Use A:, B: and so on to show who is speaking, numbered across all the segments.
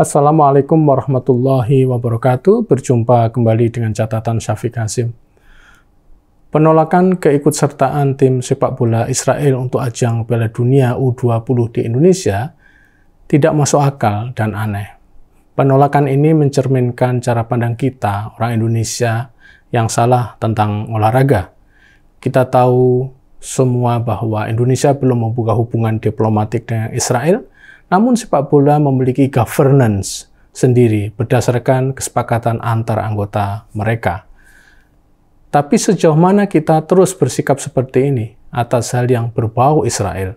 A: Assalamualaikum warahmatullahi wabarakatuh. Berjumpa kembali dengan catatan Syafiq Hasim. Penolakan keikutsertaan tim sepak bola Israel untuk ajang Piala Dunia U20 di Indonesia tidak masuk akal dan aneh. Penolakan ini mencerminkan cara pandang kita, orang Indonesia, yang salah tentang olahraga. Kita tahu semua bahwa Indonesia belum membuka hubungan diplomatik dengan Israel, namun sepak bola memiliki governance sendiri berdasarkan kesepakatan antar anggota mereka. Tapi sejauh mana kita terus bersikap seperti ini atas hal yang berbau Israel?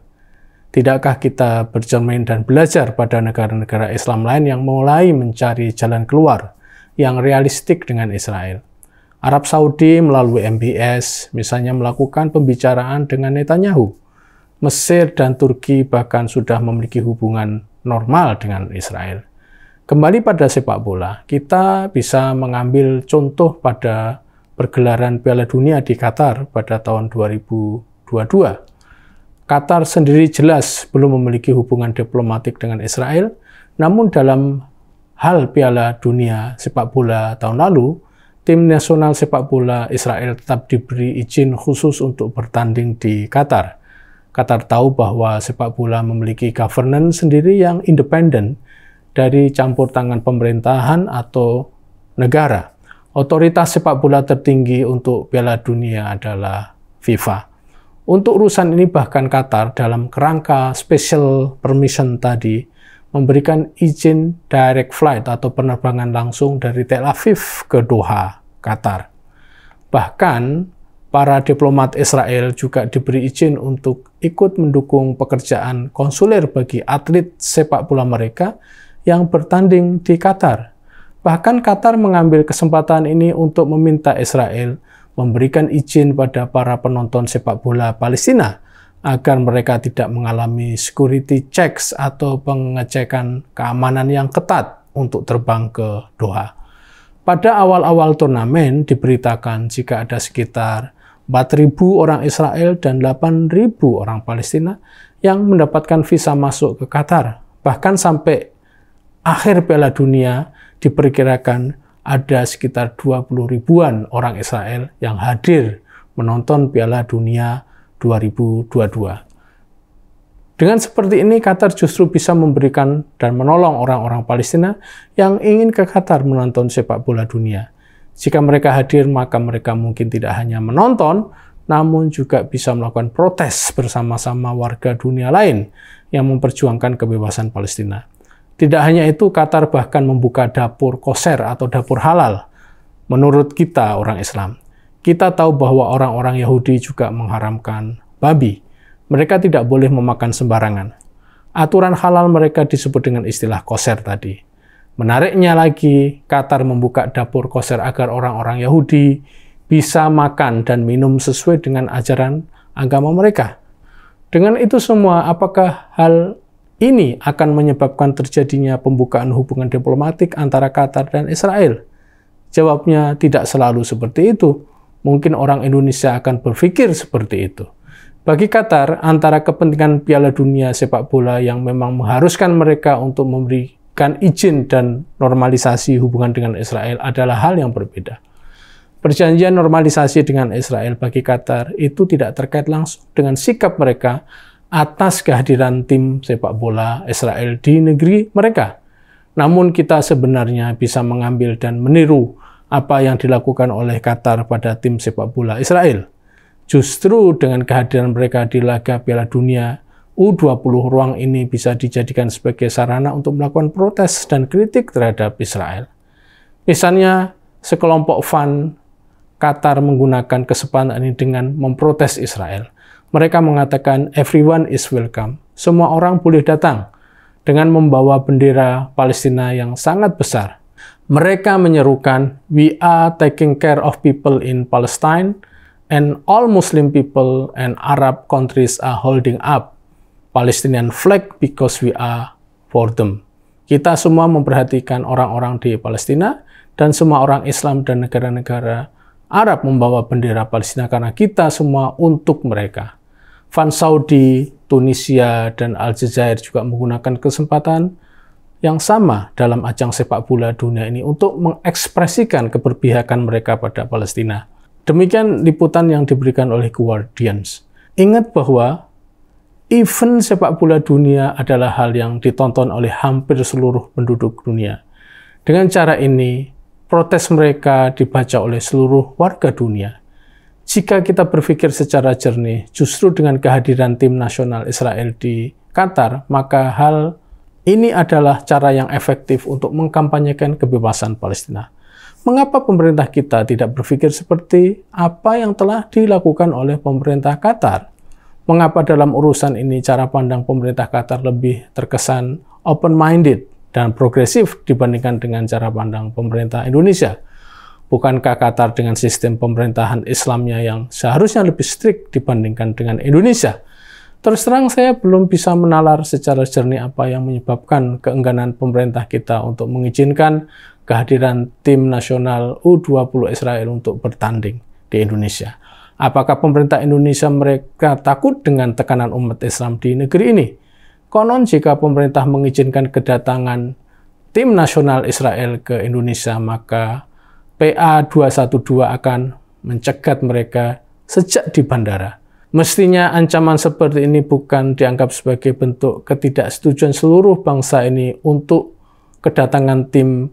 A: Tidakkah kita bercermin dan belajar pada negara-negara Islam lain yang mulai mencari jalan keluar yang realistik dengan Israel? Arab Saudi melalui MBS misalnya melakukan pembicaraan dengan Netanyahu. Mesir dan Turki bahkan sudah memiliki hubungan normal dengan Israel. Kembali pada sepak bola, kita bisa mengambil contoh pada pergelaran Piala Dunia di Qatar pada tahun 2022. Qatar sendiri jelas belum memiliki hubungan diplomatik dengan Israel, namun dalam hal Piala Dunia sepak bola tahun lalu, tim nasional sepak bola Israel tetap diberi izin khusus untuk bertanding di Qatar. Qatar tahu bahwa sepak bola memiliki governance sendiri yang independen dari campur tangan pemerintahan atau negara. Otoritas sepak bola tertinggi untuk Piala Dunia adalah FIFA. Untuk urusan ini bahkan Qatar dalam kerangka special permission tadi memberikan izin direct flight atau penerbangan langsung dari Tel Aviv ke Doha, Qatar. Bahkan, para diplomat Israel juga diberi izin untuk ikut mendukung pekerjaan konsuler bagi atlet sepak bola mereka yang bertanding di Qatar. Bahkan Qatar mengambil kesempatan ini untuk meminta Israel memberikan izin pada para penonton sepak bola Palestina agar mereka tidak mengalami security checks atau pengecekan keamanan yang ketat untuk terbang ke Doha. Pada awal-awal turnamen diberitakan jika ada sekitar 4.000 orang Israel dan 8.000 orang Palestina yang mendapatkan visa masuk ke Qatar. Bahkan sampai akhir Piala Dunia diperkirakan ada sekitar 20 ribuan orang Israel yang hadir menonton Piala Dunia 2022. Dengan seperti ini, Qatar justru bisa memberikan dan menolong orang-orang Palestina yang ingin ke Qatar menonton sepak bola dunia. Jika mereka hadir, maka mereka mungkin tidak hanya menonton, namun juga bisa melakukan protes bersama-sama warga dunia lain yang memperjuangkan kebebasan Palestina. Tidak hanya itu, Qatar bahkan membuka dapur koser atau dapur halal menurut kita orang Islam. Kita tahu bahwa orang-orang Yahudi juga mengharamkan babi. Mereka tidak boleh memakan sembarangan. Aturan halal mereka disebut dengan istilah koser tadi. Menariknya lagi, Qatar membuka dapur koser agar orang-orang Yahudi bisa makan dan minum sesuai dengan ajaran agama mereka. Dengan itu semua, apakah hal ini akan menyebabkan terjadinya pembukaan hubungan diplomatik antara Qatar dan Israel? Jawabnya tidak selalu seperti itu mungkin orang Indonesia akan berpikir seperti itu. Bagi Qatar, antara kepentingan Piala Dunia sepak bola yang memang mengharuskan mereka untuk memberikan izin dan normalisasi hubungan dengan Israel adalah hal yang berbeda. Perjanjian normalisasi dengan Israel bagi Qatar itu tidak terkait langsung dengan sikap mereka atas kehadiran tim sepak bola Israel di negeri mereka. Namun kita sebenarnya bisa mengambil dan meniru apa yang dilakukan oleh Qatar pada tim sepak bola Israel. Justru dengan kehadiran mereka di laga Piala Dunia U20 ruang ini bisa dijadikan sebagai sarana untuk melakukan protes dan kritik terhadap Israel. Misalnya, sekelompok fan Qatar menggunakan kesempatan ini dengan memprotes Israel. Mereka mengatakan everyone is welcome. Semua orang boleh datang dengan membawa bendera Palestina yang sangat besar mereka menyerukan, "We are taking care of people in Palestine, and all Muslim people and Arab countries are holding up Palestinian flag because we are for them." Kita semua memperhatikan orang-orang di Palestina dan semua orang Islam dan negara-negara Arab membawa bendera Palestina karena kita semua untuk mereka. Van Saudi, Tunisia, dan Aljazair juga menggunakan kesempatan yang sama dalam ajang sepak bola dunia ini untuk mengekspresikan keberpihakan mereka pada Palestina. Demikian liputan yang diberikan oleh Guardians. Ingat bahwa event sepak bola dunia adalah hal yang ditonton oleh hampir seluruh penduduk dunia. Dengan cara ini, protes mereka dibaca oleh seluruh warga dunia. Jika kita berpikir secara jernih, justru dengan kehadiran tim nasional Israel di Qatar, maka hal ini adalah cara yang efektif untuk mengkampanyekan kebebasan Palestina. Mengapa pemerintah kita tidak berpikir seperti apa yang telah dilakukan oleh pemerintah Qatar? Mengapa dalam urusan ini cara pandang pemerintah Qatar lebih terkesan open-minded dan progresif dibandingkan dengan cara pandang pemerintah Indonesia? Bukankah Qatar dengan sistem pemerintahan Islamnya yang seharusnya lebih strict dibandingkan dengan Indonesia? Terus terang saya belum bisa menalar secara jernih apa yang menyebabkan keengganan pemerintah kita untuk mengizinkan kehadiran tim nasional U20 Israel untuk bertanding di Indonesia. Apakah pemerintah Indonesia mereka takut dengan tekanan umat Islam di negeri ini? Konon jika pemerintah mengizinkan kedatangan tim nasional Israel ke Indonesia, maka PA 212 akan mencegat mereka sejak di bandara Mestinya ancaman seperti ini bukan dianggap sebagai bentuk ketidaksetujuan seluruh bangsa ini untuk kedatangan tim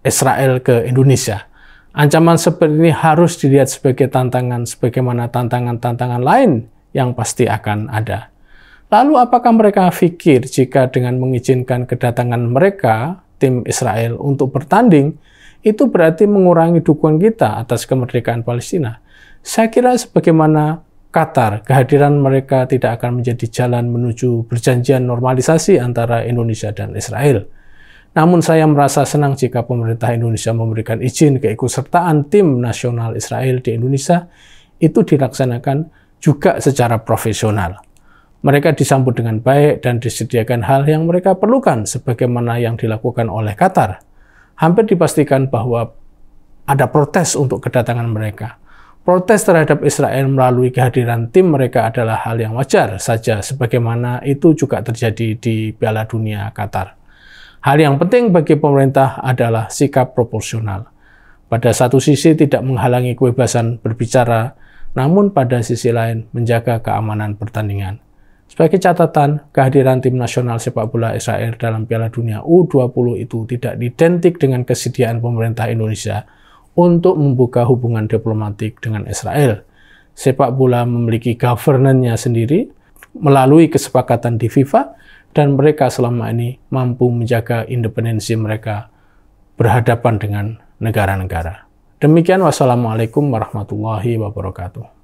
A: Israel ke Indonesia. Ancaman seperti ini harus dilihat sebagai tantangan sebagaimana tantangan-tantangan lain yang pasti akan ada. Lalu apakah mereka pikir jika dengan mengizinkan kedatangan mereka, tim Israel, untuk bertanding, itu berarti mengurangi dukungan kita atas kemerdekaan Palestina? Saya kira sebagaimana Qatar, kehadiran mereka tidak akan menjadi jalan menuju perjanjian normalisasi antara Indonesia dan Israel. Namun saya merasa senang jika pemerintah Indonesia memberikan izin keikutsertaan tim nasional Israel di Indonesia itu dilaksanakan juga secara profesional. Mereka disambut dengan baik dan disediakan hal yang mereka perlukan sebagaimana yang dilakukan oleh Qatar. Hampir dipastikan bahwa ada protes untuk kedatangan mereka. Protes terhadap Israel melalui kehadiran tim mereka adalah hal yang wajar saja, sebagaimana itu juga terjadi di Piala Dunia Qatar. Hal yang penting bagi pemerintah adalah sikap proporsional. Pada satu sisi tidak menghalangi kebebasan berbicara, namun pada sisi lain menjaga keamanan pertandingan. Sebagai catatan, kehadiran tim nasional sepak bola Israel dalam Piala Dunia U20 itu tidak identik dengan kesediaan pemerintah Indonesia untuk membuka hubungan diplomatik dengan Israel. Sepak bola memiliki governance sendiri melalui kesepakatan di FIFA dan mereka selama ini mampu menjaga independensi mereka berhadapan dengan negara-negara. Demikian wassalamualaikum warahmatullahi wabarakatuh.